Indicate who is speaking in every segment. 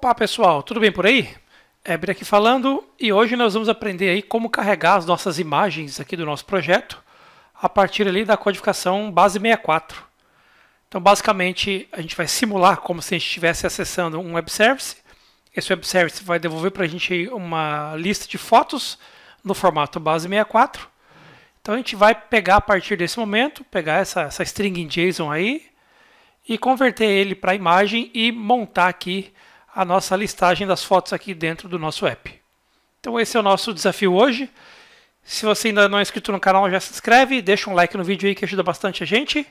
Speaker 1: Opa, pessoal, tudo bem por aí? Ebre é, aqui falando e hoje nós vamos aprender aí como carregar as nossas imagens aqui do nosso projeto a partir ali da codificação base 64. Então, basicamente, a gente vai simular como se a gente estivesse acessando um web service. Esse web service vai devolver para a gente uma lista de fotos no formato base 64. Então, a gente vai pegar a partir desse momento, pegar essa, essa string em JSON aí e converter ele para imagem e montar aqui a nossa listagem das fotos aqui dentro do nosso app. Então esse é o nosso desafio hoje. Se você ainda não é inscrito no canal, já se inscreve, deixa um like no vídeo aí que ajuda bastante a gente.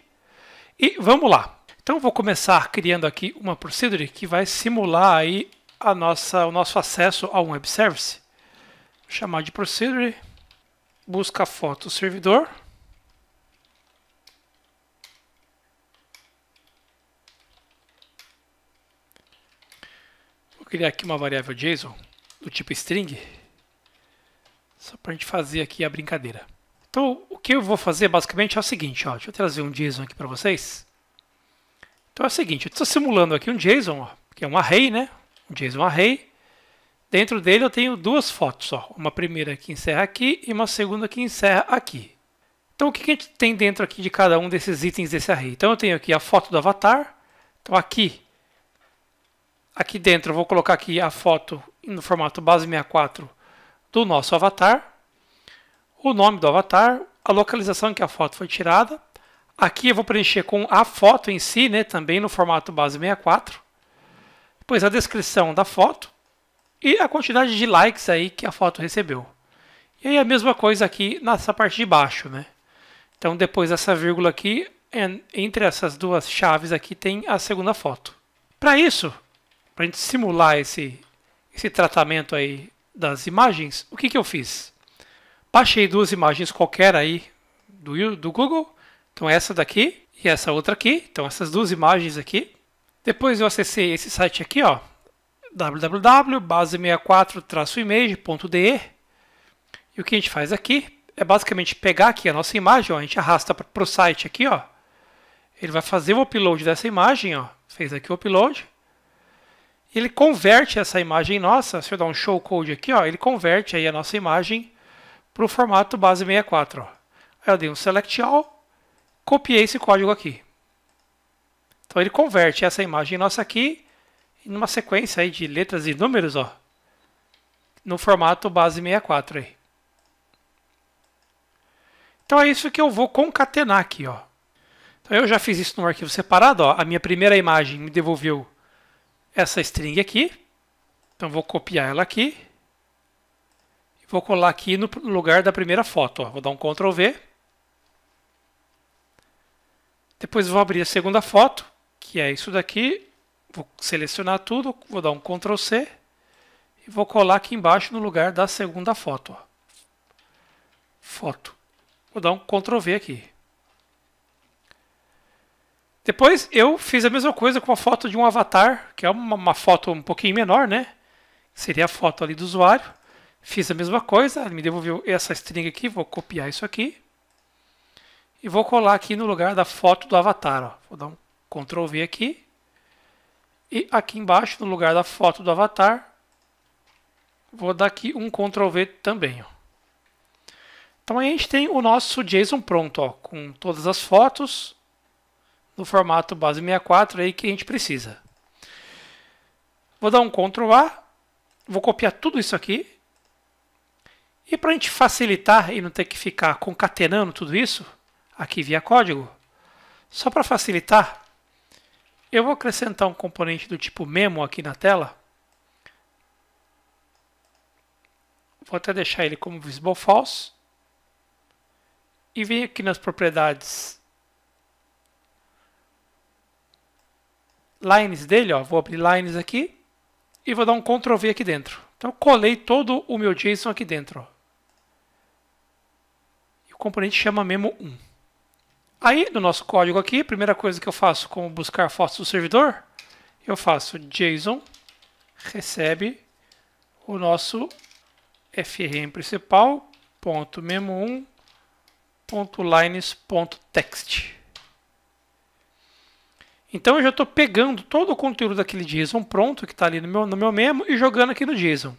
Speaker 1: E vamos lá. Então vou começar criando aqui uma procedure que vai simular aí a nossa, o nosso acesso a um web service. Vou chamar de procedure, busca foto servidor. criar aqui uma variável JSON do tipo string, só para a gente fazer aqui a brincadeira. Então, o que eu vou fazer basicamente é o seguinte, ó, deixa eu trazer um JSON aqui para vocês. Então é o seguinte, eu estou simulando aqui um JSON, ó, que é um array, né? Um JSON array. Dentro dele eu tenho duas fotos, ó, uma primeira que encerra aqui e uma segunda que encerra aqui. Então o que, que a gente tem dentro aqui de cada um desses itens desse array? Então eu tenho aqui a foto do avatar, então aqui Aqui dentro eu vou colocar aqui a foto no formato base 64 do nosso avatar, o nome do avatar, a localização em que a foto foi tirada. Aqui eu vou preencher com a foto em si, né, também no formato base 64. Depois a descrição da foto e a quantidade de likes aí que a foto recebeu. E aí a mesma coisa aqui nessa parte de baixo, né? Então depois dessa vírgula aqui, entre essas duas chaves aqui tem a segunda foto. Para isso, para a gente simular esse, esse tratamento aí das imagens, o que, que eu fiz? Baixei duas imagens qualquer aí do, do Google. Então essa daqui e essa outra aqui. Então essas duas imagens aqui. Depois eu acessei esse site aqui, ó, www.base64-image.de. E o que a gente faz aqui é basicamente pegar aqui a nossa imagem, ó, a gente arrasta para o site aqui, ó. Ele vai fazer o upload dessa imagem, ó. Fez aqui o upload ele converte essa imagem nossa, se eu dar um show code aqui, ó, ele converte aí a nossa imagem para o formato base 64. Ó. Aí eu dei um select all, copiei esse código aqui. Então ele converte essa imagem nossa aqui em uma sequência aí de letras e números, ó, no formato base 64 aí. Então é isso que eu vou concatenar aqui, ó. Então eu já fiz isso no arquivo separado, ó. A minha primeira imagem me devolveu essa string aqui. Então vou copiar ela aqui. Vou colar aqui no lugar da primeira foto. Ó. Vou dar um Ctrl V. Depois vou abrir a segunda foto, que é isso daqui. Vou selecionar tudo, vou dar um Ctrl C. E vou colar aqui embaixo no lugar da segunda foto. Ó. Foto. Vou dar um Ctrl V aqui. Depois eu fiz a mesma coisa com a foto de um avatar, que é uma, uma, foto um pouquinho menor, né? Seria a foto ali do usuário. Fiz a mesma coisa, me devolveu essa string aqui, vou copiar isso aqui. E vou colar aqui no lugar da foto do avatar. Ó. Vou dar um Ctrl V aqui. E aqui embaixo, no lugar da foto do avatar, vou dar aqui um Ctrl V também. Ó. Então a gente tem o nosso JSON pronto, ó, com todas as fotos no formato base 64 é aí que a gente precisa. Vou dar um Ctrl A, vou copiar tudo isso aqui. E para a gente facilitar e não ter que ficar concatenando tudo isso, aqui via código, só para facilitar, eu vou acrescentar um componente do tipo memo aqui na tela. Vou até deixar ele como visible false. E venho aqui nas propriedades lines dele, ó, vou abrir lines aqui e vou dar um Ctrl V aqui dentro. Então eu colei todo o meu JSON aqui dentro. E o componente chama memo1. Aí, no nosso código aqui, a primeira coisa que eu faço com buscar fotos do servidor, eu faço JSON recebe o nosso frm principal, ponto memo1, ponto lines, ponto text. Então eu já estou pegando todo o conteúdo daquele JSON pronto que está ali no meu, no meu memo e jogando aqui no JSON.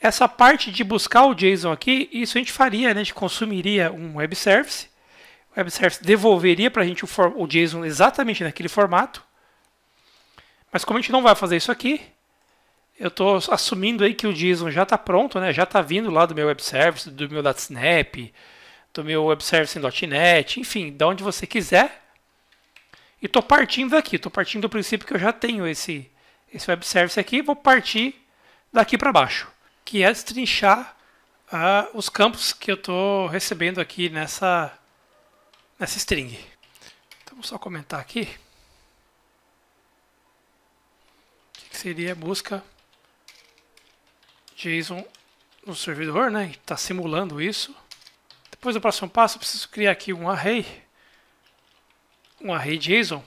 Speaker 1: Essa parte de buscar o JSON aqui, isso a gente faria, né? a gente consumiria um web service. O web service devolveria para a gente o, for, o JSON exatamente naquele formato. Mas como a gente não vai fazer isso aqui, eu estou assumindo aí que o JSON já está pronto, né? já está vindo lá do meu web service, do meu DataSnap, do meu web service em .NET, enfim, de onde você quiser. E estou partindo daqui, estou partindo do princípio que eu já tenho esse, esse web service aqui, vou partir daqui para baixo, que é destrinchar uh, os campos que eu estou recebendo aqui nessa, nessa string. Então vou só comentar aqui. O que seria busca JSON no servidor, né? Está simulando isso. Depois do próximo passo, eu preciso criar aqui um array um array JSON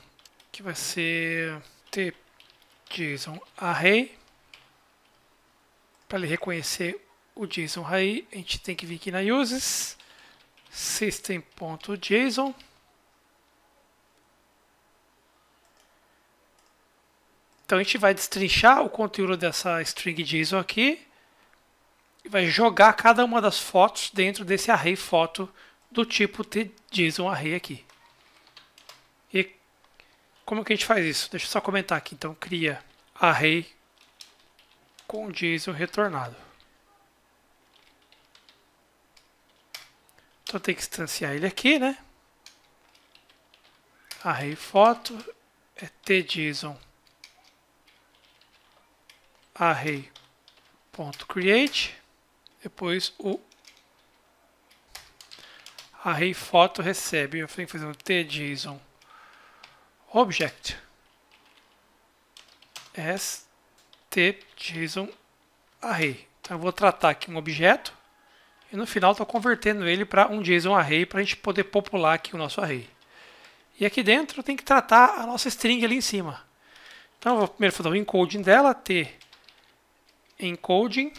Speaker 1: que vai ser t JSON array para ele reconhecer o JSON array a gente tem que vir aqui na uses system.json Então a gente vai destrinchar o conteúdo dessa string JSON aqui e vai jogar cada uma das fotos dentro desse array foto do tipo JSON array aqui. Como que a gente faz isso? Deixa eu só comentar aqui. Então, cria array com JSON retornado. Então, tem que instanciar ele aqui, né? Array foto é tjson array.create depois o array foto recebe, eu tenho que fazer um tjson object as json array. Então eu vou tratar aqui um objeto e no final estou convertendo ele para um JSON array para a gente poder popular aqui o nosso array. E aqui dentro tem que tratar a nossa string ali em cima. Então eu vou primeiro fazer o encoding dela, t encoding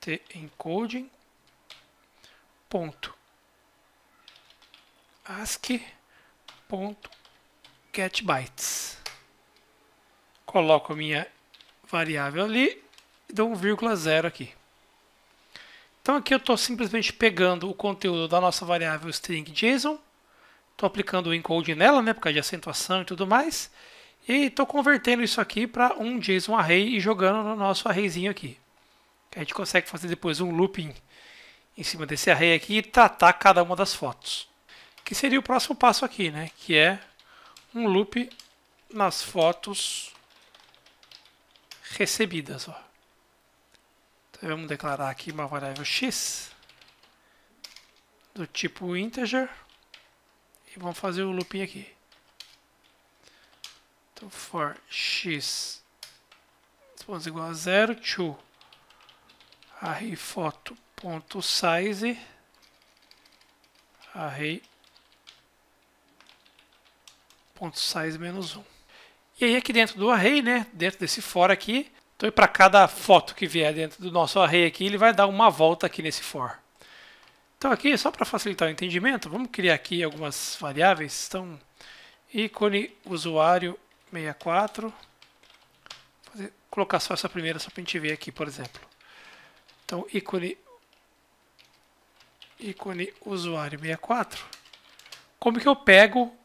Speaker 1: t encoding ponto ASCII getBytes. Coloco a minha variável ali e dou um vírgula zero aqui. Então aqui eu estou simplesmente pegando o conteúdo da nossa variável string JSON, estou aplicando o encode nela, né, por causa de acentuação e tudo mais, e estou convertendo isso aqui para um JSON array e jogando no nosso arrayzinho aqui. A gente consegue fazer depois um looping em cima desse array aqui e tratar cada uma das fotos que seria o próximo passo aqui, né? Que é um loop nas fotos recebidas. Ó. Então vamos declarar aqui uma variável x do tipo integer e vamos fazer o looping aqui. Então for x igual a zero to array foto ponto size array size menos 1. E aí aqui dentro do array, né, dentro desse for aqui, então para cada foto que vier dentro do nosso array aqui, ele vai dar uma volta aqui nesse for. Então aqui, só para facilitar o entendimento, vamos criar aqui algumas variáveis. Então, ícone usuário 64, Vou colocar só essa primeira só para a gente ver aqui, por exemplo. Então, ícone, ícone usuário 64, como que eu pego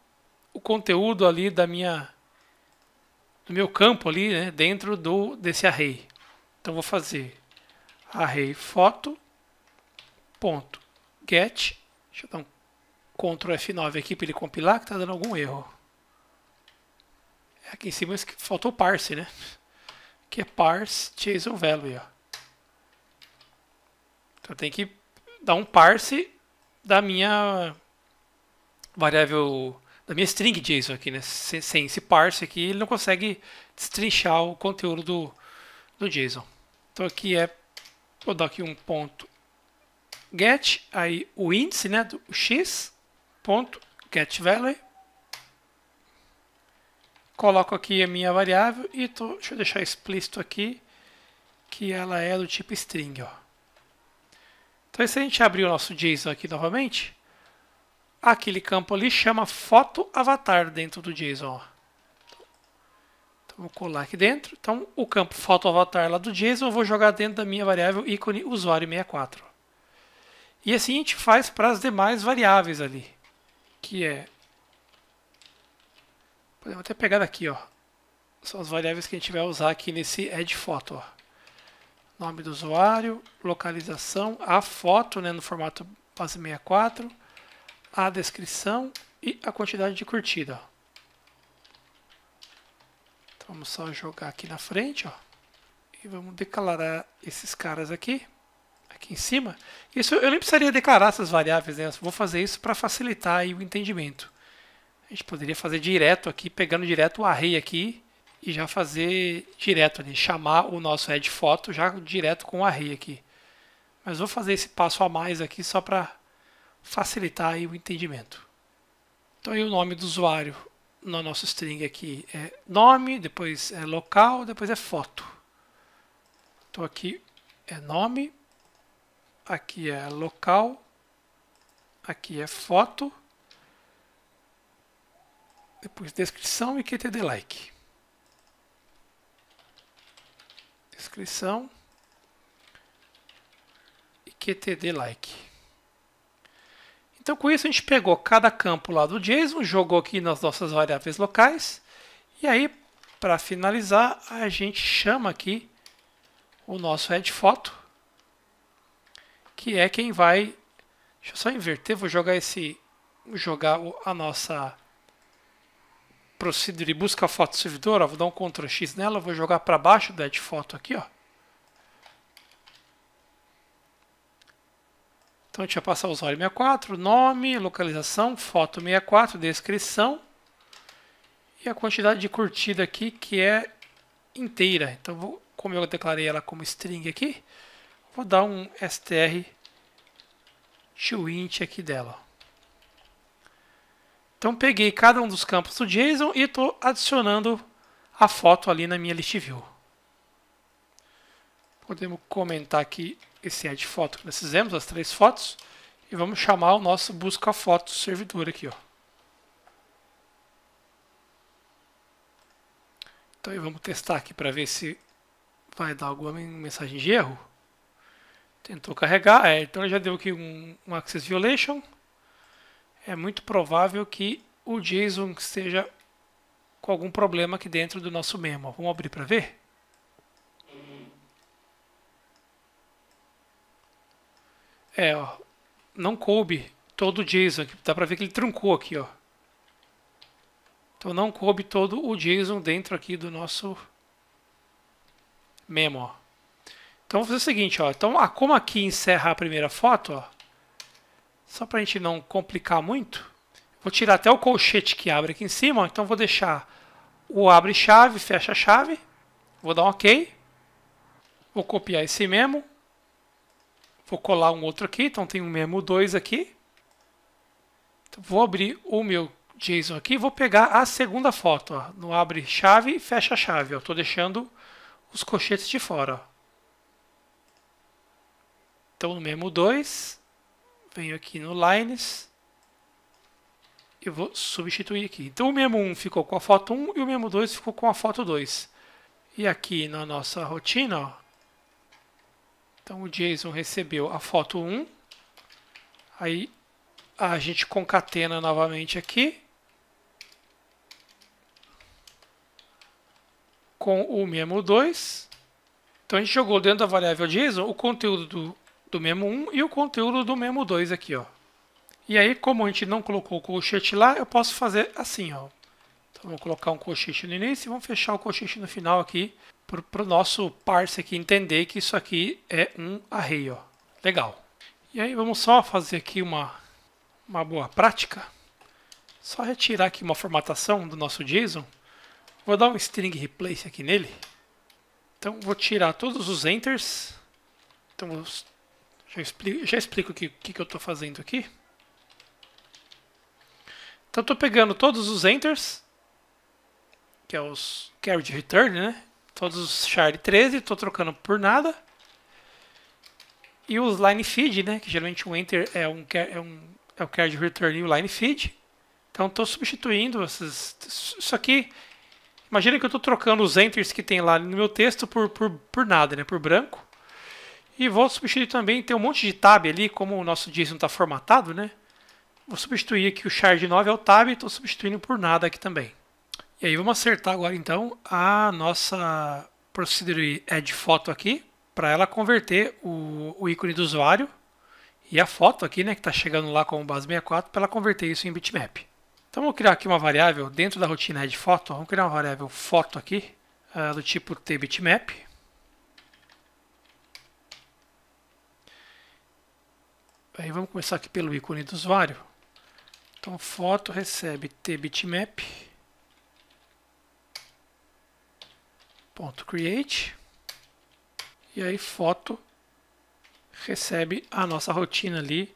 Speaker 1: o conteúdo ali da minha do meu campo ali, né, dentro do desse array. Então vou fazer array foto ponto get. Deixa eu dar um Ctrl F9 aqui para ele compilar que tá dando algum erro. É aqui em cima faltou parse, né? Que é parse JSON value, ó. Então tem que dar um parse da minha variável da minha string JSON aqui, né? Sem, sem esse parse aqui, ele não consegue destrinchar o conteúdo do, do JSON. Então aqui é, vou dar aqui um ponto get, aí o índice, né, do x, ponto get value, coloco aqui a minha variável e tô, deixa eu deixar explícito aqui que ela é do tipo string, ó. Então se a gente abrir o nosso JSON aqui novamente, aquele campo ali chama foto avatar dentro do JSON. Então, vou colar aqui dentro. Então, o campo foto avatar lá do JSON eu vou jogar dentro da minha variável ícone usuário64. E assim a gente faz para as demais variáveis ali, que é podemos até pegar daqui, ó. São as variáveis que a gente vai usar aqui nesse add foto, ó. Nome do usuário, localização, a foto, né, no formato base64 a descrição e a quantidade de curtida. Então, vamos só jogar aqui na frente, ó, e vamos declarar esses caras aqui, aqui em cima. Isso eu nem precisaria declarar essas variáveis, né? vou fazer isso para facilitar o entendimento. A gente poderia fazer direto aqui, pegando direto o array aqui e já fazer direto ali, chamar o nosso head foto já direto com o array aqui. Mas vou fazer esse passo a mais aqui só para facilitar o entendimento. Então aí o nome do usuário no nosso string aqui é nome, depois é local, depois é foto. Então aqui é nome, aqui é local, aqui é foto, depois descrição e QTD like. Descrição e QTD like. Então, com isso, a gente pegou cada campo lá do JSON, jogou aqui nas nossas variáveis locais, e aí, para finalizar, a gente chama aqui o nosso headphoto, que é quem vai... Deixa eu só inverter, vou jogar esse... jogar a nossa procedure busca foto servidor, ó, vou dar um Ctrl X nela, vou jogar para baixo do foto aqui, ó. Então a gente vai passar o usuário 64, nome, localização, foto 64, descrição e a quantidade de curtida aqui que é inteira. Então, vou, como eu declarei ela como string aqui, vou dar um str to int aqui dela. Então peguei cada um dos campos do JSON e estou adicionando a foto ali na minha list view. Podemos comentar aqui esse é de foto que nós fizemos, as três fotos, e vamos chamar o nosso busca fotos servidor aqui, ó. Então vamos testar aqui para ver se vai dar alguma mensagem de erro. Tentou carregar, é, então já deu aqui um, um access violation. É muito provável que o JSON esteja com algum problema aqui dentro do nosso memo. Vamos abrir para ver? É, ó. Não coube todo o JSON. Dá pra ver que ele truncou aqui, ó. Então não coube todo o JSON dentro aqui do nosso memo, ó. Então vou fazer o seguinte, ó. Então, ah, como aqui encerra a primeira foto, ó. Só pra gente não complicar muito. Vou tirar até o colchete que abre aqui em cima, Então vou deixar o abre chave, fecha chave. Vou dar um OK. Vou copiar esse memo. Vou colar um outro aqui, então tem um memo 2 aqui. Então, vou abrir o meu JSON aqui, e vou pegar a segunda foto. Ó. No abre chave, fecha chave. Estou deixando os cochetes de fora. Ó. Então no memo 2, venho aqui no lines, e vou substituir aqui. Então o memo 1 um ficou com a foto 1 um, e o memo 2 ficou com a foto 2. E aqui na nossa rotina, ó, então o JSON recebeu a foto 1, aí a gente concatena novamente aqui com o memo 2. Então a gente jogou dentro da variável JSON o conteúdo do, do memo 1 e o conteúdo do memo 2 aqui, ó. E aí, como a gente não colocou o colchete lá, eu posso fazer assim, ó. Então vamos colocar um cochicho no início e vamos fechar o cochicho no final aqui para o nosso parse aqui entender que isso aqui é um array. Ó. Legal. E aí vamos só fazer aqui uma, uma boa prática. Só retirar aqui uma formatação do nosso JSON. Vou dar um string replace aqui nele. Então vou tirar todos os enters. Então já explico, já explico o que, que, que eu estou fazendo aqui. Então estou pegando todos os enters que é os carry return, né? Todos os char 13, estou trocando por nada. E os line feed, né? Que geralmente o enter é, um, é, um, é o carry return e o line feed. Então estou substituindo esses, isso aqui. Imagina que eu estou trocando os enters que tem lá no meu texto por, por, por nada, né? Por branco. E vou substituir também, tem um monte de tab ali, como o nosso JSON está formatado, né? Vou substituir aqui o char 9 é o tab, estou substituindo por nada aqui também. E aí vamos acertar agora então a nossa procedure add é foto aqui para ela converter o, o, ícone do usuário e a foto aqui né, que está chegando lá com base 64 para ela converter isso em bitmap. Então vou criar aqui uma variável dentro da rotina add foto, vamos criar uma variável foto aqui uh, do tipo t bitmap. Aí vamos começar aqui pelo ícone do usuário. Então foto recebe t bitmap ponto create e aí foto recebe a nossa rotina ali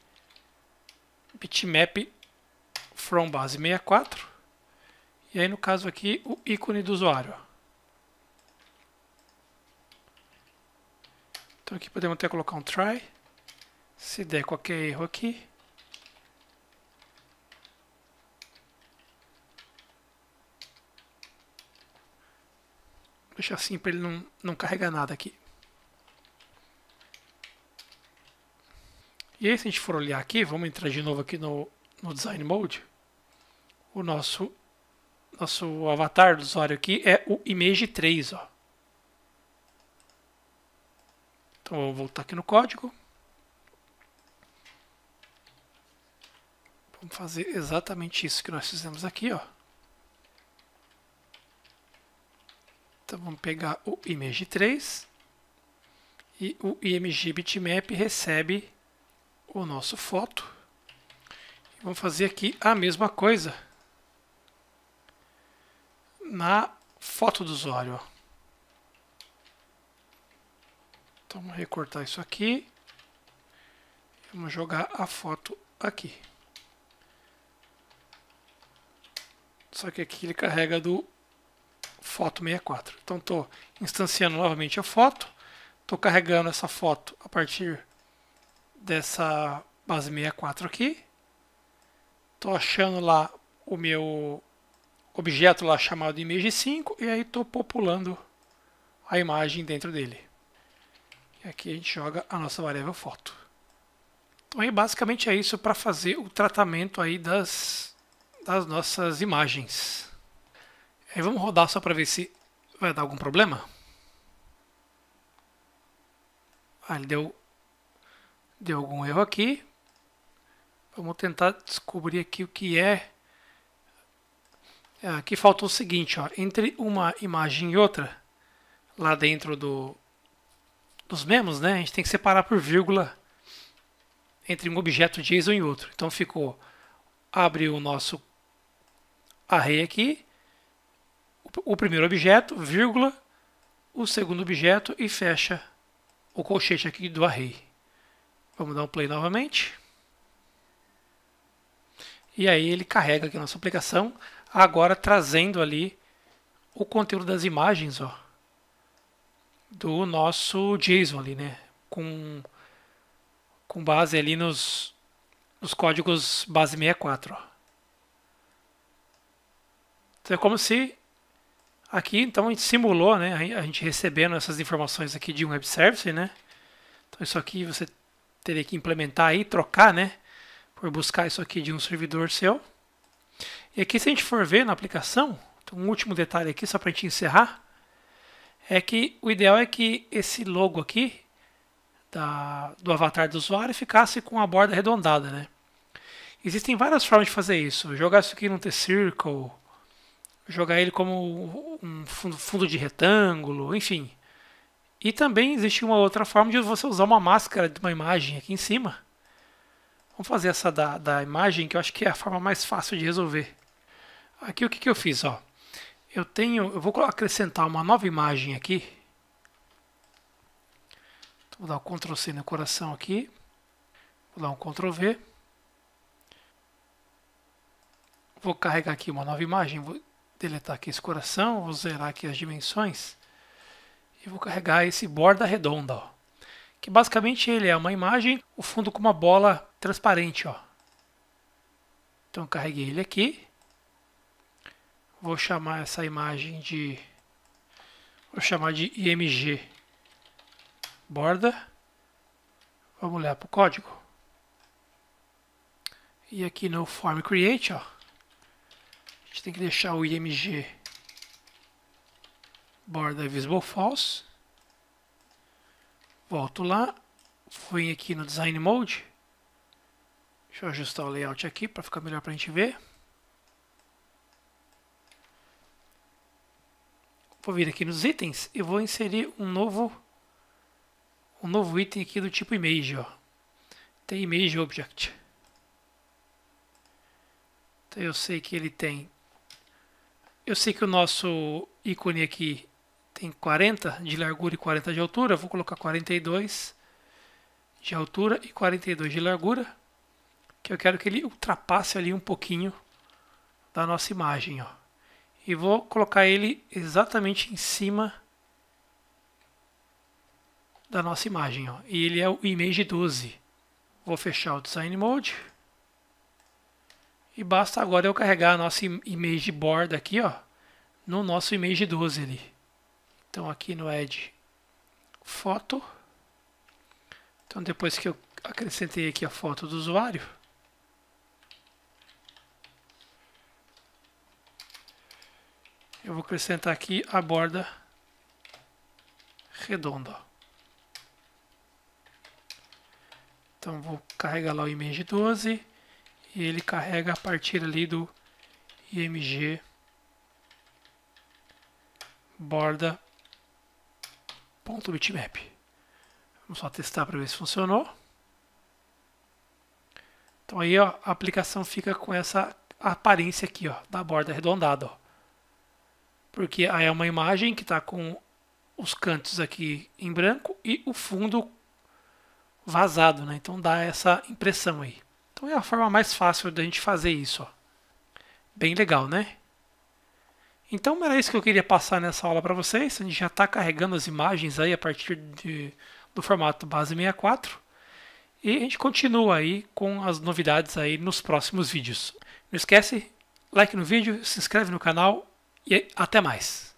Speaker 1: bitmap from base 64 e aí no caso aqui o ícone do usuário. Então aqui podemos até colocar um try, se der qualquer erro aqui, deixar assim para ele não, não carregar nada aqui. E aí, se a gente for olhar aqui, vamos entrar de novo aqui no, no Design Mode. O nosso, nosso avatar do usuário aqui é o Image 3. Ó. Então, vou voltar aqui no código. Vamos fazer exatamente isso que nós fizemos aqui, ó. Então vamos pegar o image3 e o img bitmap recebe o nosso foto. Vamos fazer aqui a mesma coisa na foto do usuário. Então vamos recortar isso aqui. Vamos jogar a foto aqui. Só que aqui ele carrega do foto 64. Então estou instanciando novamente a foto, estou carregando essa foto a partir dessa base 64 aqui. Estou achando lá o meu objeto lá chamado image5 e aí estou populando a imagem dentro dele. E aqui a gente joga a nossa variável foto. Então aí basicamente é isso para fazer o tratamento aí das, das nossas imagens. Aí vamos rodar só para ver se vai dar algum problema. Ah, ele deu, deu algum erro aqui. Vamos tentar descobrir aqui o que é. Ah, aqui faltou o seguinte, ó, entre uma imagem e outra, lá dentro do, dos memos, né, a gente tem que separar por vírgula entre um objeto JSON e outro. Então ficou, abre o nosso array aqui, o primeiro objeto, vírgula, o segundo objeto e fecha o colchete aqui do array. Vamos dar um play novamente. E aí ele carrega aqui a nossa aplicação, agora trazendo ali o conteúdo das imagens ó, do nosso JSON ali, né? Com, com base ali nos, nos códigos base 64. Ó. Então é como se Aqui, então, a gente simulou, né, a gente recebendo essas informações aqui de um web service, né? Então, isso aqui você teria que implementar e trocar, né? Por buscar isso aqui de um servidor seu. E aqui, se a gente for ver na aplicação, então, um último detalhe aqui, só para a gente encerrar, é que o ideal é que esse logo aqui da, do avatar do usuário ficasse com a borda arredondada, né? Existem várias formas de fazer isso. Jogar isso aqui num T-Circle, jogar ele como um fundo de retângulo, enfim. E também existe uma outra forma de você usar uma máscara de uma imagem aqui em cima. Vamos fazer essa da, da imagem, que eu acho que é a forma mais fácil de resolver. Aqui o que, que eu fiz, ó. Eu tenho, eu vou acrescentar uma nova imagem aqui. Então, vou dar um Ctrl C no coração aqui. Vou dar um Ctrl V. Vou carregar aqui uma nova imagem. Vou deletar tá aqui esse coração, vou zerar aqui as dimensões e vou carregar esse borda redonda, ó, que basicamente ele é uma imagem, o fundo com uma bola transparente. Ó. Então carreguei ele aqui, vou chamar essa imagem de, vou chamar de img borda, vamos olhar para o código. E aqui no form create, ó, a gente tem que deixar o IMG borda visible false. Volto lá, fui aqui no design mode. Deixa eu ajustar o layout aqui para ficar melhor para a gente ver. Vou vir aqui nos itens e vou inserir um novo um novo item aqui do tipo image, ó. Tem image object. Então eu sei que ele tem eu sei que o nosso ícone aqui tem 40 de largura e 40 de altura. Vou colocar 42 de altura e 42 de largura. Que eu quero que ele ultrapasse ali um pouquinho da nossa imagem. Ó. E vou colocar ele exatamente em cima da nossa imagem. Ó. E ele é o Image 12. Vou fechar o Design Mode. E basta agora eu carregar a nossa image board aqui, ó, no nosso image 12 ali. Então aqui no Edge, foto. Então depois que eu acrescentei aqui a foto do usuário, eu vou acrescentar aqui a borda redonda. Então vou carregar lá o image 12 e ele carrega a partir ali do IMG borda ponto bitmap. Vamos só testar para ver se funcionou. Então aí ó, a aplicação fica com essa aparência aqui ó, da borda arredondada. Ó. Porque aí é uma imagem que está com os cantos aqui em branco e o fundo vazado, né? Então dá essa impressão aí. Então é a forma mais fácil da gente fazer isso. Ó. Bem legal, né? Então era isso que eu queria passar nessa aula para vocês. A gente já está carregando as imagens aí a partir de, do formato base 64. E a gente continua aí com as novidades aí nos próximos vídeos. Não esquece, like no vídeo, se inscreve no canal e até mais.